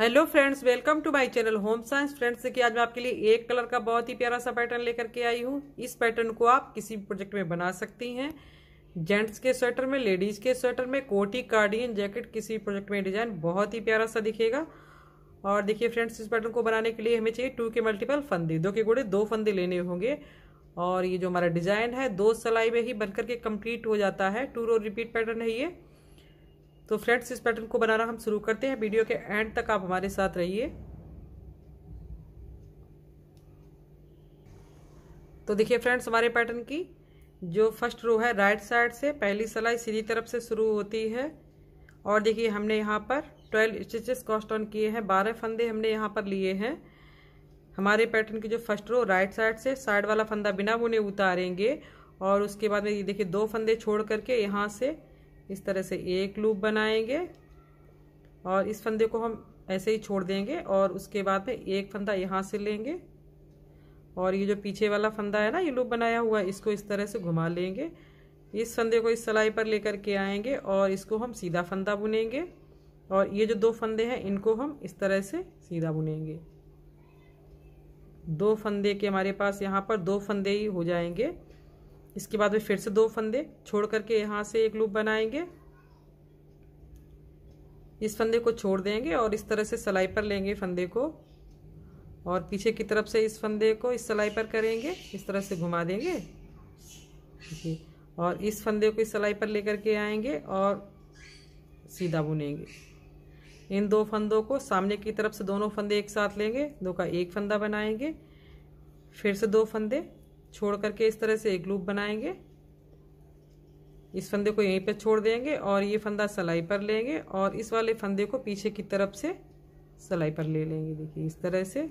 hello friends welcome to my channel home science friends देखिए आज मैं आपके लिए एक कलर का बहुत ही प्यारा सा पैटर्न लेकर के आई हूँ इस पैटर्न को आप किसी भी प्रोजेक्ट में बना सकती हैं जेंट्स के स्वेटर में लेडीज के स्वेटर में कोटी कार्डियन जैकेट किसी भी प्रोजेक्ट में डिजाइन बहुत ही प्यारा सा दिखेगा और देखिए फ्रेंड्स इस पैटर्न को बनाने के लिए हमें चाहिए टू के मल्टीपल फंदे दो के गुड़े दो फंदे लेने होंगे और ये जो हमारा डिजाइन है दो सलाई में ही बनकर के कम्प्लीट हो जाता है टू रो रिपीट पैटर्न है ये तो फ्रेंड्स इस पैटर्न को बनाना हम शुरू करते हैं वीडियो के एंड तक आप हमारे साथ रहिए तो देखिए फ्रेंड्स हमारे पैटर्न की जो फर्स्ट रो है राइट साइड से पहली सलाई सीधी तरफ से शुरू होती है और देखिए हमने यहाँ पर ट्वेल्व स्टिचेस कॉस्ट ऑन किए हैं बारह फंदे हमने यहाँ पर लिए हैं हमारे पैटर्न की जो फर्स्ट रो राइट साइड से साइड वाला फंदा बिना बुने उतारेंगे और उसके बाद में ये देखिए दो फंदे छोड़ करके यहाँ से इस तरह से एक लूप बनाएंगे और इस फंदे को हम ऐसे ही छोड़ देंगे और उसके बाद में एक फंदा यहाँ से लेंगे और ये जो पीछे वाला फंदा है ना ये लूप बनाया हुआ है इसको इस तरह से घुमा लेंगे इस फंदे को इस सलाई पर लेकर के आएंगे और इसको हम सीधा फंदा बुनेंगे और ये जो दो फंदे हैं इनको हम इस तरह से सीधा बुनेंगे दो फंदे के हमारे पास यहाँ पर दो फंदे ही हो जाएंगे इसके बाद में फिर से दो फंदे छोड़ करके यहाँ से एक लूप बनाएंगे इस फंदे को छोड़ देंगे और इस तरह से सलाई पर लेंगे फंदे को और पीछे की तरफ से इस फंदे को इस सलाई पर करेंगे इस तरह से घुमा देंगे और इस फंदे को इस सलाई पर लेकर के आएंगे और सीधा बुनेंगे इन दो फंदों को सामने की तरफ से दोनों फंदे एक साथ लेंगे दो का एक फंदा बनाएंगे फिर से दो फंदे छोड़ करके इस तरह से एक लूप बनाएंगे इस फंदे को यहीं पर छोड़ देंगे और ये फंदा सलाई पर लेंगे और इस वाले फंदे को पीछे की तरफ से सलाई पर ले लेंगे देखिए इस तरह से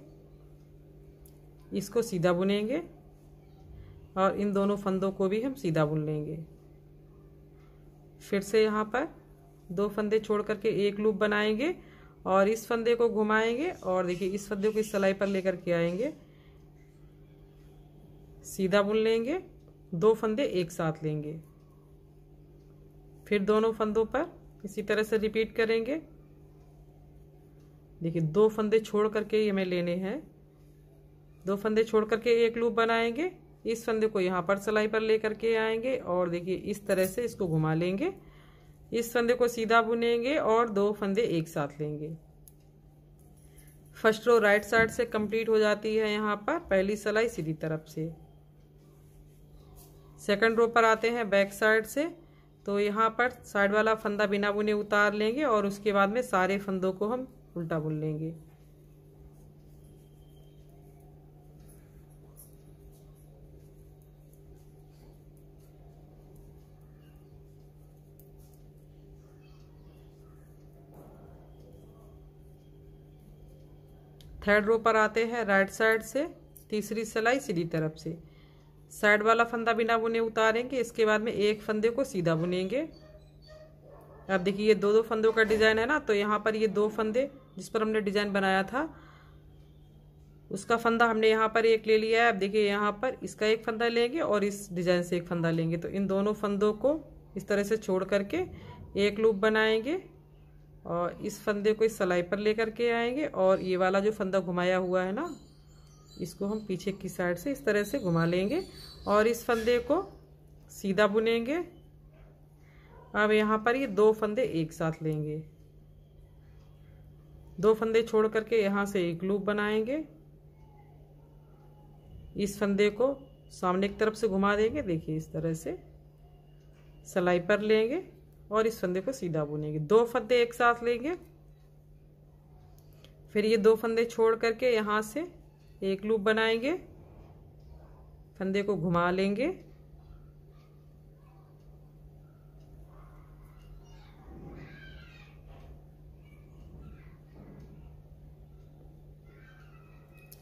इसको सीधा बुनेंगे और इन दोनों फंदों को भी हम सीधा बुन लेंगे फिर से यहाँ पर दो फंदे छोड़ करके एक लूप बनाएंगे और इस फंदे को घुमाएंगे और देखिए इस फंदे को इस सलाई पर लेकर के आएंगे सीधा बुन लेंगे दो फंदे एक साथ लेंगे फिर दोनों फंदों पर इसी तरह से रिपीट करेंगे देखिए दो फंदे छोड़ करके ये हमें लेने हैं दो फंदे छोड़ करके एक लूप बनाएंगे इस फंदे को यहाँ पर सिलाई पर ले करके आएंगे और देखिए इस तरह से इसको घुमा लेंगे इस फंदे को सीधा बुनेंगे और दो फंदे एक साथ लेंगे फर्स्ट रो राइट साइड से कंप्लीट हो जाती है यहाँ पर पहली सिलाई सीधी तरफ से सेकंड रो पर आते हैं बैक साइड से तो यहाँ पर साइड वाला फंदा बिना बुने उतार लेंगे और उसके बाद में सारे फंदों को हम उल्टा बुन लेंगे थर्ड रो पर आते हैं राइट साइड से तीसरी सिलाई सीधी तरफ से साइड वाला फंदा बिना बुने उतारेंगे इसके बाद में एक फंदे को सीधा बुनेंगे अब देखिए ये दो दो फंदों का डिज़ाइन है ना तो यहाँ पर ये दो फंदे जिस पर हमने डिज़ाइन बनाया था उसका फंदा हमने यहाँ पर एक ले लिया है अब देखिए यहाँ पर इसका एक फंदा लेंगे और इस डिज़ाइन से एक फंदा लेंगे तो इन दोनों फंदों को इस तरह से छोड़ करके एक लूप बनाएंगे और इस फंदे को इस सलाई पर लेकर के आएंगे और ये वाला जो फंदा घुमाया हुआ है ना इसको हम पीछे की साइड से इस तरह से घुमा लेंगे और इस फंदे को सीधा बुनेंगे अब यहाँ पर ये दो फंदे एक साथ लेंगे दो फंदे छोड़ करके यहाँ से एक लूप बनाएंगे इस फंदे को सामने की तरफ से घुमा देंगे देखिए इस तरह से सलाई पर लेंगे और इस फंदे को सीधा बुनेंगे दो फंदे एक साथ लेंगे फिर ये दो फंदे छोड़ करके यहाँ से एक लूप बनाएंगे फंदे को घुमा लेंगे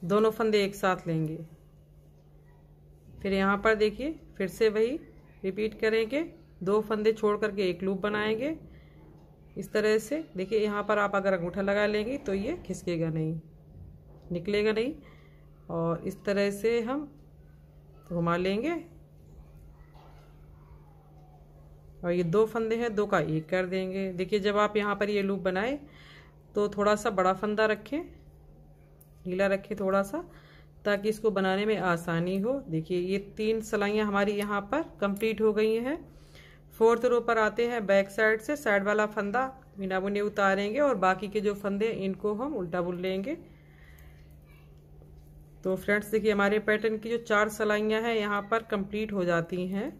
दोनों फंदे एक साथ लेंगे फिर यहाँ पर देखिए फिर से वही रिपीट करेंगे दो फंदे छोड़ करके एक लूप बनाएंगे इस तरह से देखिए यहाँ पर आप अगर अंगूठा लगा लेंगे तो ये खिसकेगा नहीं निकलेगा नहीं और इस तरह से हम घुमा लेंगे और ये दो फंदे हैं दो का एक कर देंगे देखिए जब आप यहाँ पर ये लूप बनाए तो थोड़ा सा बड़ा फंदा रखें ढीला रखें थोड़ा सा ताकि इसको बनाने में आसानी हो देखिए ये तीन सिलाइयाँ हमारी यहाँ पर कंप्लीट हो गई हैं फोर्थ रो पर आते हैं बैक साइड से साइड वाला फंदा बिना बुने उतारेंगे और बाकी के जो फंदे इनको हम उल्टा बुन लेंगे तो फ्रेंड्स देखिए हमारे पैटर्न की जो चार सलाइयाँ हैं यहाँ पर कंप्लीट हो जाती हैं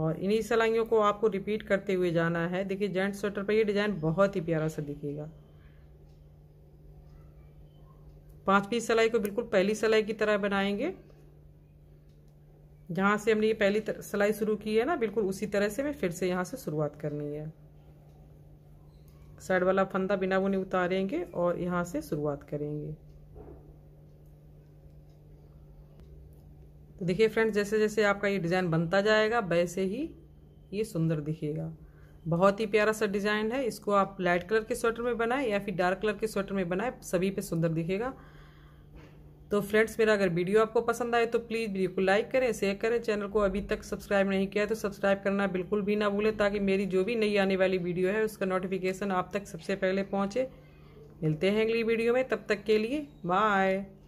और इन्हीं सलाइयों को आपको रिपीट करते हुए जाना है देखिए जेंट स्वेटर पर ये डिज़ाइन बहुत ही प्यारा सा दिखेगा पांच पीस सलाई को बिल्कुल पहली सलाई की तरह बनाएंगे जहाँ से हमने ये पहली सिलाई शुरू की है ना बिल्कुल उसी तरह से हमें फिर से यहाँ से शुरुआत करनी है साइड वाला फंदा बिना बुने उतारेंगे और यहाँ से शुरुआत करेंगे तो देखिए फ्रेंड्स जैसे जैसे आपका ये डिज़ाइन बनता जाएगा वैसे ही ये सुंदर दिखेगा बहुत ही प्यारा सा डिज़ाइन है इसको आप लाइट कलर के स्वेटर में बनाएं या फिर डार्क कलर के स्वेटर में बनाएं सभी पे सुंदर दिखेगा तो फ्रेंड्स मेरा अगर वीडियो आपको पसंद आए तो प्लीज़ वीडियो को लाइक करें शेयर करें चैनल को अभी तक सब्सक्राइब नहीं किया है तो सब्सक्राइब करना बिल्कुल भी ना भूलें ताकि मेरी जो भी नई आने वाली वीडियो है उसका नोटिफिकेशन आप तक सबसे पहले पहुँचे मिलते हैं अगली वीडियो में तब तक के लिए बाय